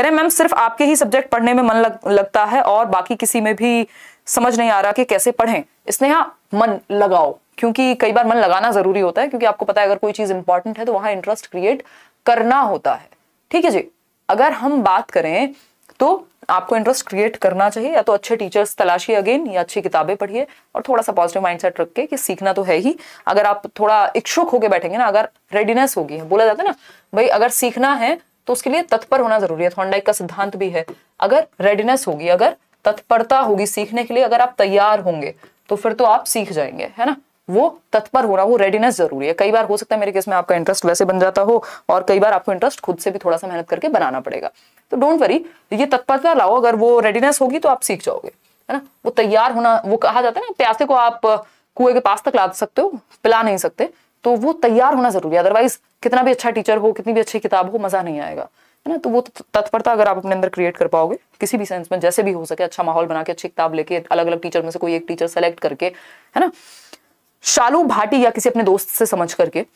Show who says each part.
Speaker 1: कह रहे हैं मैम सिर्फ आपके ही सब्जेक्ट पढ़ने में मन लग, लगता है और बाकी किसी में भी समझ नहीं आ रहा कि कैसे पढ़ें स्नेहा मन लगाओ क्योंकि कई बार मन लगाना जरूरी होता है क्योंकि आपको पता है अगर कोई चीज इंपॉर्टेंट है तो वहां इंटरेस्ट क्रिएट करना होता है ठीक है जी अगर हम बात करें तो आपको इंटरेस्ट क्रिएट करना चाहिए या तो अच्छे टीचर्स तलाशिए अगेन या अच्छी किताबें पढ़िए और थोड़ा सा पॉजिटिव माइंडसेट रख के कि सीखना तो है ही अगर आप थोड़ा इच्छुक होकर बैठेंगे ना अगर रेडीनेस होगी बोला जाता है ना भाई अगर सीखना है तो उसके लिए तत्पर होना जरूरी है थोड़ा का सिद्धांत भी है अगर रेडीनेस होगी अगर तत्परता होगी सीखने के लिए अगर आप तैयार होंगे तो फिर तो आप सीख जाएंगे है ना वो तत्पर हो रहा वो रेडीनेस जरूरी है कई बार हो सकता है मेरे केस में आपका इंटरेस्ट वैसे बन जाता हो और कई बार आपको इंटरेस्ट खुद से भी थोड़ा सा मेहनत करके बनाना पड़ेगा तो डोंट वरी ये तत्परता लाओ अगर वो रेडीनेस होगी तो आप सीख जाओगे है ना वो तैयार होना वो कहा जाता है ना प्यासे को आप कुएं के पास तक ला सकते हो पिला नहीं सकते तो वो तैयार होना जरूरी है अदरवाइज कितना भी अच्छा टीचर हो कितनी भी अच्छी किताब हो मज़ा नहीं आएगा है ना तो वो तो तत्परता अगर आप अपने अंदर क्रिएट कर पाओगे किसी भी सेंस में जैसे भी हो सके अच्छा माहौल बना के अच्छी किताब लेके अलग अलग टीचर में से कोई एक टीचर सेलेक्ट करके है ना शालू भाटी या किसी अपने दोस्त से समझ करके